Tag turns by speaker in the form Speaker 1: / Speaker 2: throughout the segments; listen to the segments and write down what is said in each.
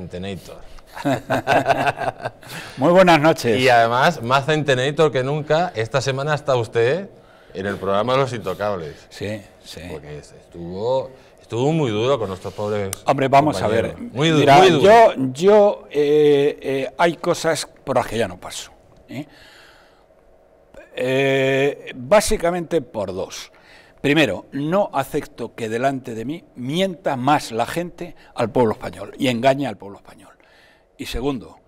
Speaker 1: Centenator. Muy buenas noches. Y además, más Centenator que nunca, esta semana está usted en el programa Los Intocables. Sí, sí. Porque estuvo, estuvo muy duro con nuestros pobres. Hombre, vamos a ver. Muy duro. Yo, yo eh, eh, hay cosas por las que ya no paso. ¿eh? básicamente por dos. Primero, no acepto que delante de mí mienta más la gente al pueblo español y engañe al pueblo español. Y segundo,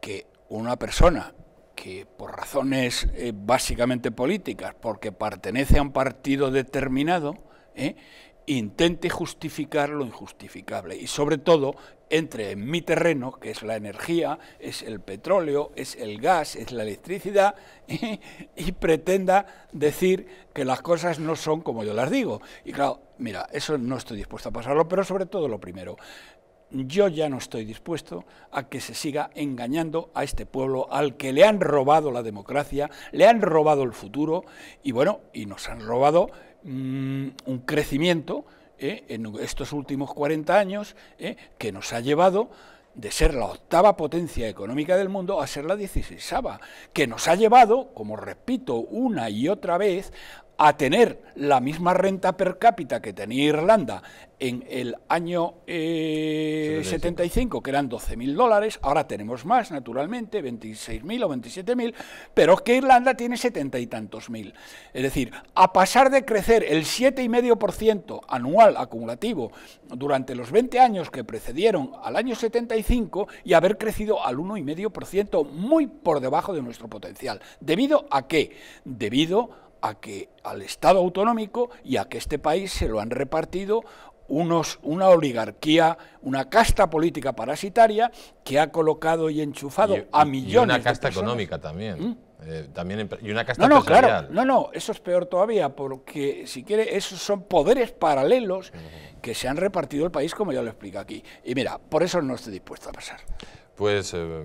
Speaker 1: que una persona que por razones eh, básicamente políticas, porque pertenece a un partido determinado, eh, intente justificar lo injustificable y sobre todo entre en mi terreno, que es la energía, es el petróleo, es el gas, es la electricidad, y, pretenda decir que las cosas no son como yo las digo. Y claro, mira, eso no estoy dispuesto a pasarlo, pero sobre todo lo primero, yo ya no estoy dispuesto a que se siga engañando a este pueblo al que le han robado la democracia, le han robado el futuro y bueno, y nos han robado Mm, un crecimiento ¿eh? en estos últimos 40 años ¿eh? que nos ha llevado de ser la octava potencia económica del mundo a ser la dieciséisava, que nos ha llevado, como repito una y otra vez, a tener la misma renta per cápita que tenía Irlanda en el año 75, eh, que eran 12.000 dólares, ahora tenemos más, naturalmente, 26.000 o 27.000, pero que Irlanda tiene setenta y tantos mil. Es decir, a pasar de crecer el 7,5% anual acumulativo durante los 20 años que precedieron al año 75 y haber crecido al 1,5%, muy por debajo de nuestro potencial. ¿Debido a qué? Debido a a que al Estado autonómico y a que este país se lo han repartido unos, una oligarquía, una casta política parasitaria que ha colocado y enchufado a millones de una casta económica también. ¿Mm? Eh, también y una casta no, no, no, no, eso es peor todavía, porque si quiere, esos son poderes paralelos que se han repartido el país, como ya lo explico aquí. Y mira, por eso no estoy dispuesto a pasar. Pues. Eh,